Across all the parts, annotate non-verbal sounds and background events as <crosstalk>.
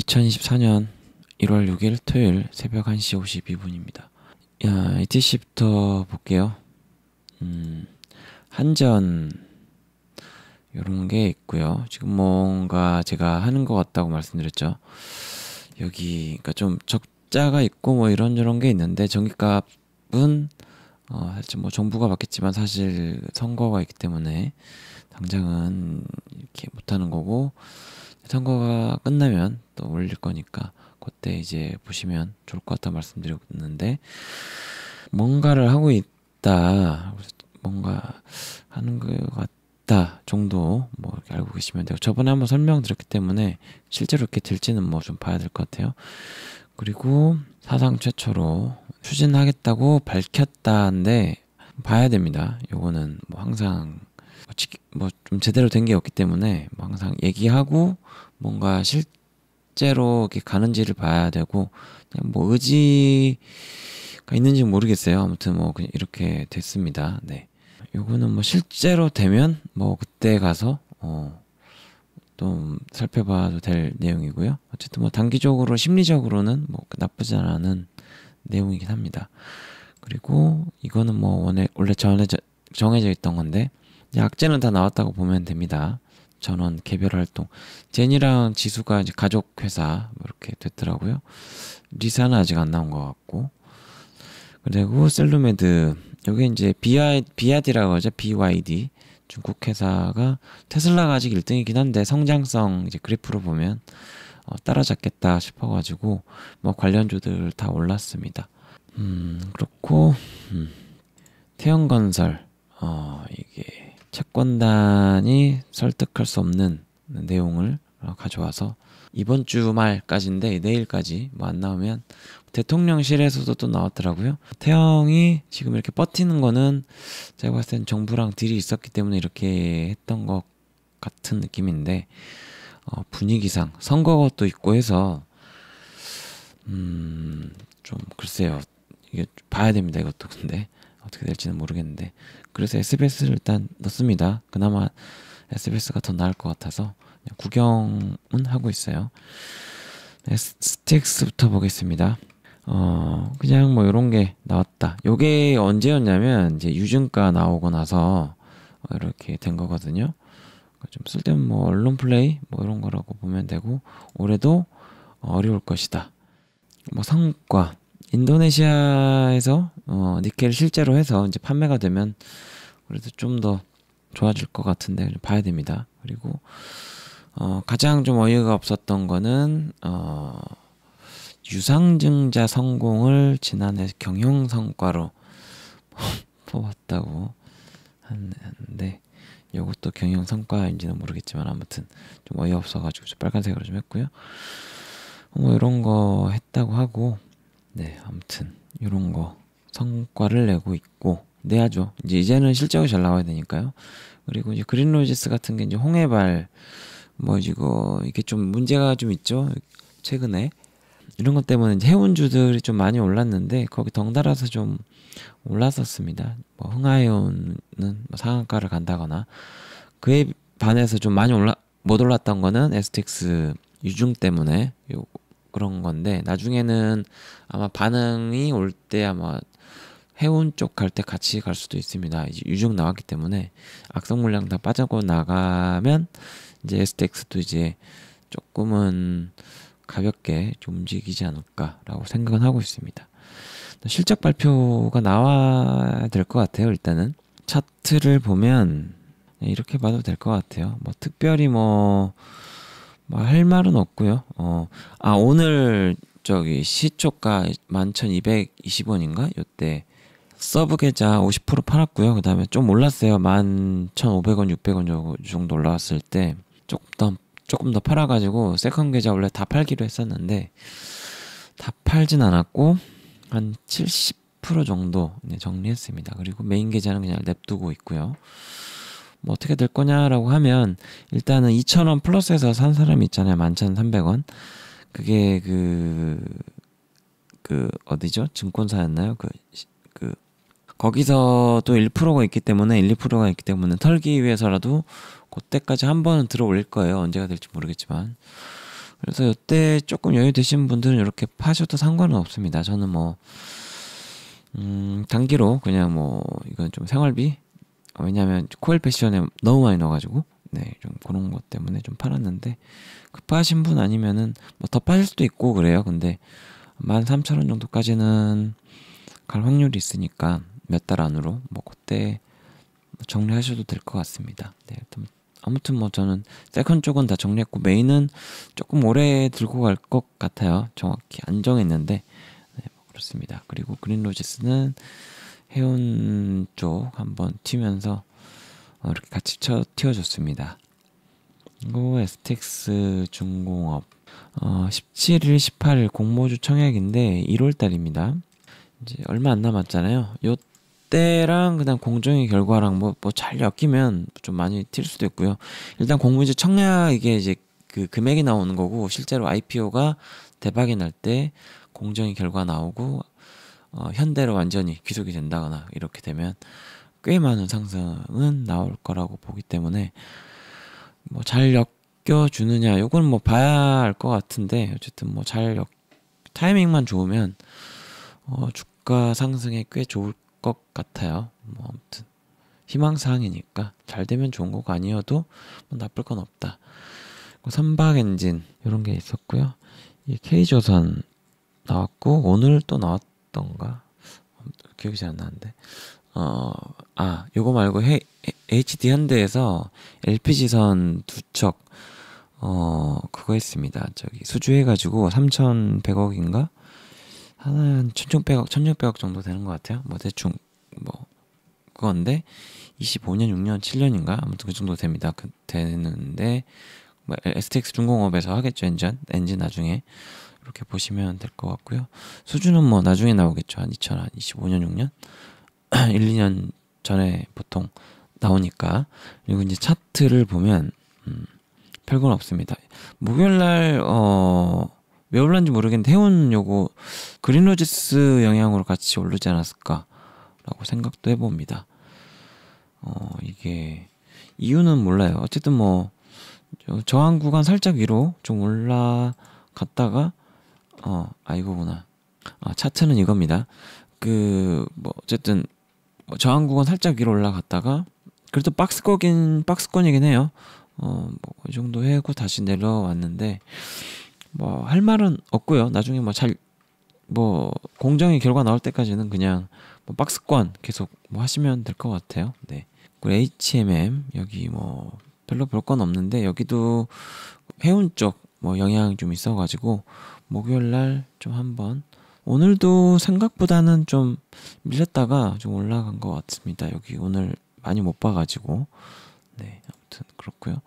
2024년 1월 6일 토요일 새벽 1시 52분입니다. 야, ETC부터 볼게요. 음, 한전, 요런 게 있고요. 지금 뭔가 제가 하는 것 같다고 말씀드렸죠. 여기, 그니까 좀 적자가 있고 뭐 이런저런 게 있는데 전기값은 어, 사실 뭐 정부가 받겠지만 사실 선거가 있기 때문에 당장은 이렇게 못하는 거고 선거가 끝나면 또 올릴 거니까 그때 이제 보시면 좋을 것 같다 말씀드렸는데 뭔가를 하고 있다 뭔가 하는 것 같다 정도 뭐 이렇게 알고 계시면 되고 저번에 한번 설명드렸기 때문에 실제로 이렇게 될지는 뭐 좀 봐야 될 것 같아요 그리고 사상 최초로 추진하겠다고 밝혔다는데 봐야 됩니다 요거는 뭐 항상 뭐좀 뭐 제대로 된 게 없기 때문에 뭐 항상 얘기하고 뭔가 실제로 이렇게 가는지를 봐야 되고 뭐 의지가 있는지 모르겠어요. 아무튼 뭐 그냥 이렇게 됐습니다. 네. 요거는 뭐 실제로 되면 뭐 그때 가서 어, 또 살펴봐도 될 내용이고요. 어쨌든 뭐 단기적으로 심리적으로는 뭐 나쁘지 않은 내용이긴 합니다. 그리고 이거는 뭐 원래 원래 정해져 정해져 있던 건데 약제는 다 나왔다고 보면 됩니다. 전원 개별 활동. 제니랑 지수가 이제 가족 회사 뭐 이렇게 됐더라고요. 리사는 아직 안 나온 것 같고. 그리고 셀루메드 여기 이제 BI, b d 라고 하죠. BYD 중국 회사가 테슬라가 아직 1등이긴 한데 성장성 이제 그래프로 보면 어, 따라잡겠다 싶어가지고 뭐 관련주들 다 올랐습니다. 음 그렇고 음, 태형건설어 이게 채권단이 설득할 수 없는 내용을 가져와서 이번 주말까지인데 내일까지 뭐 안 나오면 대통령실에서도 또 나왔더라고요. 태영이 지금 이렇게 버티는 거는 제가 봤을 땐 정부랑 딜이 있었기 때문에 이렇게 했던 것 같은 느낌인데 어, 분위기상 선거도 있고 해서 음 좀 글쎄요 이게 봐야 됩니다 이것도 근데 어떻게 될지는 모르겠는데 그래서 SBS를 일단 넣습니다. 그나마 SBS가 더 나을 것 같아서 구경은 하고 있어요. 네, 스틱스부터 보겠습니다. 어, 그냥 뭐 이런 게 나왔다. 요게 언제였냐면 이제 유증가 나오고 나서 이렇게 된 거거든요. 그러니까 좀 쓸데없는 뭐 언론 플레이 뭐 이런 거라고 보면 되고 올해도 어, 어려울 것이다. 뭐 성과 인도네시아에서 어, 니켈 실제로 해서 이제 판매가 되면 그래도 좀 더 좋아질 것 같은데 봐야 됩니다. 그리고 어, 가장 좀 어이가 없었던 거는 어, 유상증자 성공을 지난해 경영 성과로 <laughs> 뽑았다고 하는데 이것도 경영 성과인지는 모르겠지만 아무튼 좀 어이없어가지고 빨간색으로 좀 했고요. 뭐 이런 거 했다고 하고 네, 아무튼 이런 거 성과를 내고 있고 내야죠. 이제 이제는 실적이 잘 나와야 되니까요. 그리고 이제 그린로지스 같은 게 이제 홍해발 뭐 이거 이게 좀 문제가 좀 있죠. 최근에 이런 것 때문에 이제 해운주들이 좀 많이 올랐는데 거기 덩달아서 좀 올랐었습니다. 뭐흥하이온은뭐 상한가를 간다거나 그에 반해서 좀 많이 올라 못 올랐던 거는 에스틱스 유중 때문에 요 그런 건데 나중에는 아마 반응이 올 때 아마 해운 쪽 갈 때 같이 갈 수도 있습니다. 이제 유중 나왔기 때문에 악성 물량 다 빠져고 나가면 이제 STX도 이제 조금은 가볍게 움직이지 않을까라고 생각은 하고 있습니다. 실적 발표가 나와야 될 것 같아요. 일단은 차트를 보면 이렇게 봐도 될 것 같아요. 뭐 특별히 뭐 뭐할 말은 없고요. 어, 아 오늘 저기 시초가 11,220원인가? 요때 서브 계좌 50% 팔았고요. 그다음에 좀 올랐어요. 11,500원, 600원 정도 올라왔을 때 조금 더 조금 더 팔아 가지고 세컨 계좌 원래 다 팔기로 했었는데 다 팔진 않았고 한 70% 정도 네, 정리했습니다. 그리고 메인 계좌는 그냥 냅두고 있고요. 뭐 어떻게 될 거냐라고 하면 일단은 2,000원 플러스해서 산 사람이 있잖아요. 11,300원. 그게 그, 그, 어디죠? 증권사였나요? 그, 그, 거기서 또 1%가 있기 때문에 1, 2%가 있기 때문에 털기 위해서라도 그때까지 한 번은 들어 올릴 거예요. 언제가 될지 모르겠지만. 그래서 이때 조금 여유 되신 분들은 이렇게 파셔도 상관은 없습니다. 저는 뭐, 음, 단기로 그냥 뭐, 이건 좀 생활비? 어, 왜냐하면 코일 패션에 너무 많이 넣어가지고 네좀 그런 것 때문에 좀 팔았는데 급하신 분 아니면은 뭐 더 빠질 수도 있고 그래요. 근데 만 삼천 원 정도까지는 갈 확률이 있으니까 몇 달 안으로 뭐 그때 정리하셔도 될 것 같습니다. 네, 아무튼 뭐 저는 세컨 쪽은 다 정리했고 메인은 조금 오래 들고 갈 것 같아요. 정확히 안 정했는데 네, 뭐 그렇습니다. 그리고 그린 로지스는 해운 쪽 한번 튀면서 어, 이렇게 같이 쳐, 튀어줬습니다. 그리고 STX 중공업 어, 17일, 18일 공모주 청약인데 1월달입니다. 이제 얼마 안 남았잖아요. 요때랑 그다음 공정의 결과랑 뭐뭐잘 엮이면 좀 많이 튈 수도 있고요. 일단 공모주 청약 이게 이제 그 금액이 나오는 거고 실제로 IPO가 대박이 날 때 공정의 결과 나오고 어, 현대로 완전히 귀속이 된다거나 이렇게 되면 꽤 많은 상승은 나올 거라고 보기 때문에 뭐잘 엮여주느냐 요건 뭐 봐야 알 것 같은데 어쨌든 뭐잘 엮, 타이밍만 좋으면 어, 주가 상승에 꽤 좋을 것 같아요. 뭐 아무튼 희망사항이니까 잘 되면 좋은 거 아니어도 뭐 나쁠 건 없다. 선박엔진 이런 게 있었고요. 이 K조선 나왔고 오늘 또 나왔 했던가 기억이 잘 안 나는데 어아 요거 말고 해, HD 현대에서 LPG 선 두척 어 그거 했습니다 저기 수주해가지고 3,100억인가 하나에 한 1,600억 1,600억 정도 되는 것 같아요 뭐 대충 뭐 그건데 25년 6년 7년인가 아무튼 그 정도 됩니다 그 되는데 뭐 STX 중공업에서 하겠죠 엔진 엔진 나중에 이렇게 보시면 될 것 같고요. 수준은 뭐 나중에 나오겠죠. 한 2025년, 6년, 1, 2년 전에 보통 나오니까 그리고 이제 차트를 보면 음, 별건 없습니다. 목요일 날 어. 왜 올랐는지 모르겠는데 해운 요거 그린로지스 영향으로 같이 오르지 않았을까라고 생각도 해봅니다. 어 이게 이유는 몰라요. 어쨌든 뭐 저항 구간 살짝 위로 좀 올라갔다가 어, 아 이거구나. 아, 차트는 이겁니다. 그 뭐 어쨌든 뭐, 저항국은 살짝 위로 올라갔다가 그래도 박스권이긴 박스권이긴 해요. 어, 뭐이 정도 해고 다시 내려왔는데 뭐 할 말은 없고요. 나중에 뭐 잘뭐 뭐 공정의 결과 나올 때까지는 그냥 뭐 박스권 계속 뭐 하시면 될 것 같아요. 네. 그리고 HMM 여기 뭐 별로 볼 건 없는데 여기도 해운 쪽 뭐 영향 좀 있어가지고 목요일 날 좀 한번 오늘도 생각보다는 좀 밀렸다가 좀 올라간 것 같습니다. 여기 오늘 많이 못 봐가지고 네 아무튼 그렇고요.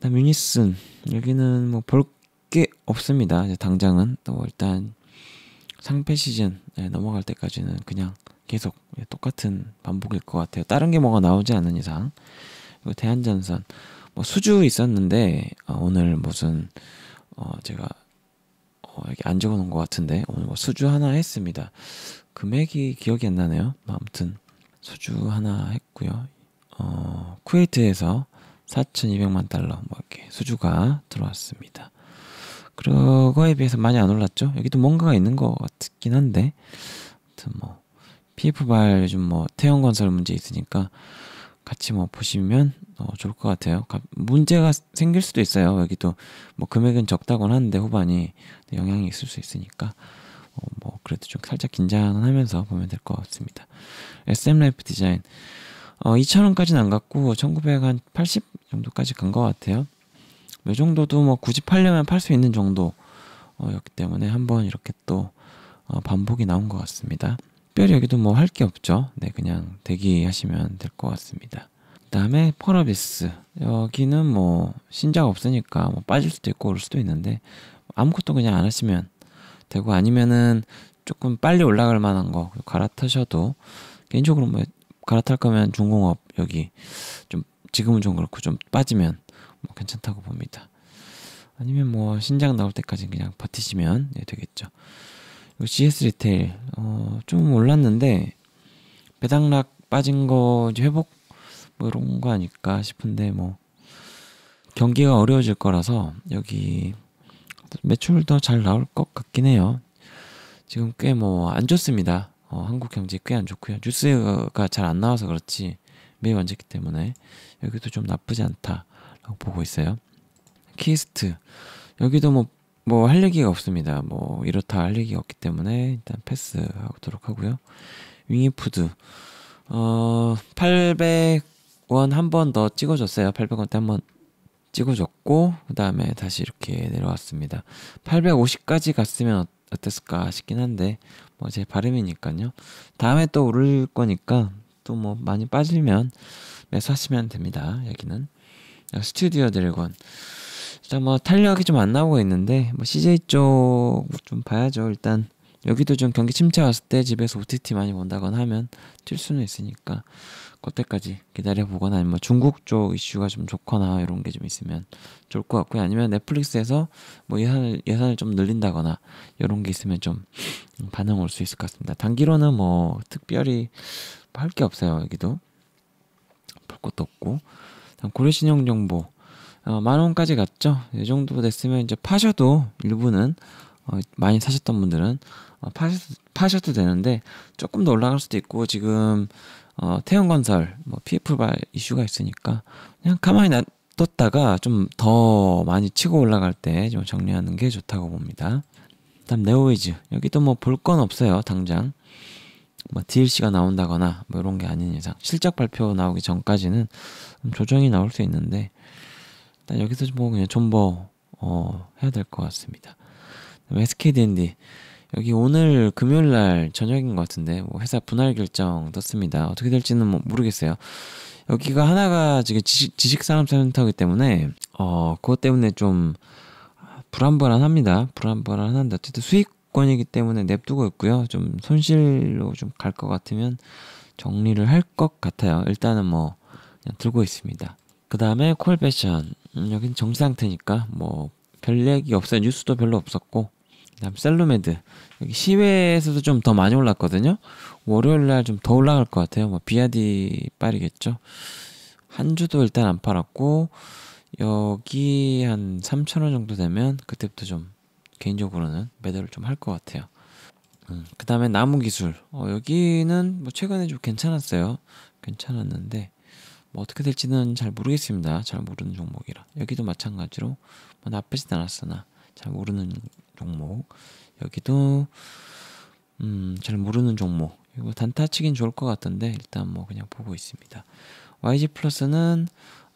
다음 유니슨 여기는 뭐 볼 게 없습니다. 당장은 또 일단 상패 시즌 네, 넘어갈 때까지는 그냥 계속 예, 똑같은 반복일 것 같아요. 다른 게 뭐가 나오지 않는 이상 그리고 대한전선 뭐 수주 있었는데 어, 오늘 무슨 어, 제가 어, 여기 안 적어놓은 것 같은데 오늘 뭐 수주 하나 했습니다. 금액이 기억이 안 나네요. 뭐 아무튼 수주 하나 했고요. 어, 쿠웨이트에서 4,200만 달러 뭐 이렇게 수주가 들어왔습니다. 그거에 비해서 많이 안 올랐죠. 여기도 뭔가가 있는 것 같긴 한데, 아무튼 뭐 PF 발 요즘 뭐 태형 건설 문제 있으니까 같이 뭐 보시면 어, 좋을 것 같아요. 문제가 생길 수도 있어요. 여기도 뭐 금액은 적다곤 하는데 후반이 영향이 있을 수 있으니까 어, 뭐 그래도 좀 살짝 긴장은 하면서 보면 될 것 같습니다. SM 라이프 디자인 어, 2천원까지는안 갔고 1,980 정도까지 간 것 같아요. 이 정도도 뭐 굳이 팔려면 팔 수 있는 정도였기 어, 때문에 한번 이렇게 또 어, 반복이 나온 것 같습니다. 특별히 여기도 뭐 할 게 없죠. 네, 그냥 대기하시면 될 것 같습니다. 다음에 펄어비스 여기는 뭐 신작 없으니까 뭐 빠질 수도 있고 오를 수도 있는데 아무것도 그냥 안 하시면 되고 아니면은 조금 빨리 올라갈 만한 거 갈아타셔도 개인적으로 뭐 갈아탈 거면 중공업 여기 좀 지금은 좀 그렇고 좀 빠지면 뭐 괜찮다고 봅니다. 아니면 뭐 신작 나올 때까지 그냥 버티시면 예, 되겠죠. GS 리테일 어, 좀 올랐는데 배당락 빠진 거 회복 뭐 이런 거 아닐까 싶은데 뭐 경기가 어려워질 거라서 여기 매출도 잘 나올 것 같긴 해요. 지금 꽤 뭐 안 좋습니다. 어, 한국 경제 꽤 안 좋고요. 뉴스가 잘 안 나와서 그렇지 매일 완전기 때문에 여기도 좀 나쁘지 않다라고 보고 있어요. 키스트 여기도 뭐뭐할 얘기가 없습니다. 뭐 이렇다 할 얘기가 없기 때문에 일단 패스하도록 하고요. 윙이푸드 어800 원한번더 찍어줬어요. 800원대 한번 찍어줬고 그 다음에 다시 이렇게 내려왔습니다. 850까지 갔으면 어땠을까 싶긴 한데 뭐 제 발음이니까요. 다음에 또 오를 거니까 또 뭐 많이 빠지면 매수하시면 됩니다. 여기는 스튜디오 드래곤 일단 뭐 탄력이 좀 안 나오고 있는데 뭐 CJ 쪽 좀 봐야죠. 일단 여기도 좀 경기 침체 왔을 때 집에서 OTT 많이 본다거나 하면 뛸 수는 있으니까 그때까지 기다려보거나 아니면 중국 쪽 이슈가 좀 좋거나 이런 게 좀 있으면 좋을 것 같고요. 아니면 넷플릭스에서 뭐 예산을, 예산을 좀 늘린다거나 이런 게 있으면 좀 반응 올 수 있을 것 같습니다. 단기로는 뭐 특별히 할 게 없어요. 여기도. 볼 것도 없고. 고려신용정보. 어, 만 원까지 갔죠. 이 정도 됐으면 이제 파셔도 일부는 어, 많이 사셨던 분들은 어, 파셔도, 파셔도 되는데 조금 더 올라갈 수도 있고 지금 어, 태양건설, 뭐 PF발 이슈가 있으니까 그냥 가만히 놔뒀다가 좀 더 많이 치고 올라갈 때 좀 정리하는 게 좋다고 봅니다. 다음 네오이즈 여기도 뭐 볼 건 없어요 당장 뭐 DLC가 나온다거나 뭐 이런 게 아닌 이상 실적 발표 나오기 전까지는 조정이 나올 수 있는데 일단 여기서 좀뭐 그냥 존버 어, 해야 될 것 같습니다. SKD&D 여기 오늘 금요일 날 저녁인 것 같은데 뭐 회사 분할 결정 떴습니다. 어떻게 될지는 뭐 모르겠어요. 여기가 하나가 지금 지식, 지식산업센터이기 때문에 어 그것 때문에 좀 불안불안합니다. 불안불안한데 어쨌든 수익권이기 때문에 냅두고 있고요. 좀 손실로 좀 갈 것 같으면 정리를 할 것 같아요. 일단은 뭐 그냥 들고 있습니다. 그 다음에 콜 패션 음, 여긴 정상태니까 뭐 별 얘기 없어요. 뉴스도 별로 없었고 그다음 셀로메드 여기 시외에서도 좀 더 많이 올랐거든요. 월요일 날 좀 더 올라갈 것 같아요. 뭐 비아디 빨이겠죠. 한 주도 일단 안 팔았고 여기 한 3천 원 정도 되면 그때부터 좀 개인적으로는 매도를 좀 할 것 같아요. 음, 그 다음에 나무 기술 어, 여기는 뭐 최근에 좀 괜찮았어요. 괜찮았는데 뭐 어떻게 될지는 잘 모르겠습니다. 잘 모르는 종목이라 여기도 마찬가지로 뭐 나쁘진 않았으나 잘 모르는 종목 여기도 음, 잘 모르는 종목 이거 단타치긴 좋을 것같은데 일단 뭐 그냥 보고 있습니다. YG 플러스는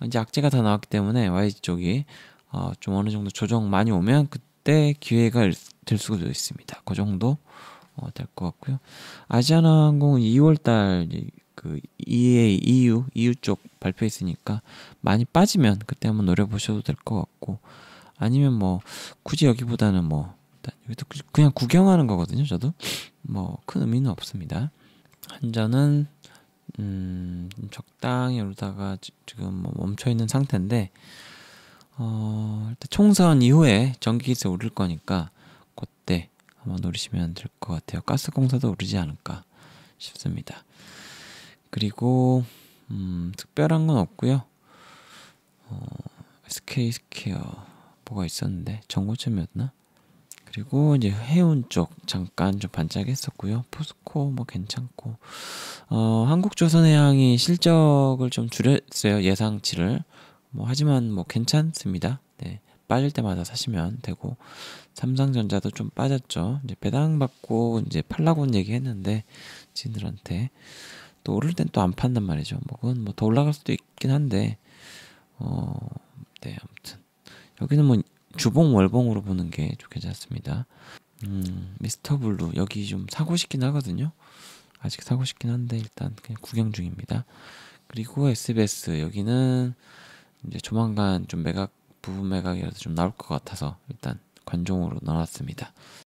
이제 악재가 다 나왔기 때문에 YG 쪽이 어, 좀 어느 정도 조정 많이 오면 그때 기회가 될 수도 있습니다. 그 정도 어, 될것 같고요. 아시아나항공 2월달 그 EA, EU, EU 쪽 발표했으니까 많이 빠지면 그때 한번 노려보셔도 될 것 같고 아니면 뭐 굳이 여기보다는 뭐 일단 이것도 그, 그냥 구경하는 거거든요. 저도 뭐 큰 의미는 없습니다. 한 잔은 음, 적당히 오르다가 지금 뭐 멈춰 있는 상태인데 어, 일단 총선 이후에 전기세 오를 거니까 그때 한번 노리시면 될 것 같아요. 가스공사도 오르지 않을까 싶습니다. 그리고 음, 특별한 건 없고요. 어, SK 스퀘어 뭐가 있었는데 정고점이었나? 그리고 이제 해운 쪽 잠깐 좀 반짝했었고요. 포스코 뭐 괜찮고 어, 한국조선해양이 실적을 좀 줄였어요 예상치를 뭐 하지만 뭐 괜찮습니다. 네. 빠질 때마다 사시면 되고 삼성전자도 좀 빠졌죠. 이제 배당 받고 이제 팔라고 얘기했는데 지들한테 또 오를 땐 또 안 판단 말이죠. 뭐 그건 뭐더 올라갈 수도 있긴 한데 어, 네 아무튼 여기는 뭐 주봉 월봉으로 보는 게 좋겠지 않습니다. 음, 미스터 블루 여기 좀 사고 싶긴 하거든요. 아직 사고 싶긴 한데 일단 그냥 구경 중입니다. 그리고 SBS 여기는 이제 조만간 좀 매각 부분 매각이라도 좀 나올 것 같아서 일단 관종으로 넣어놨습니다.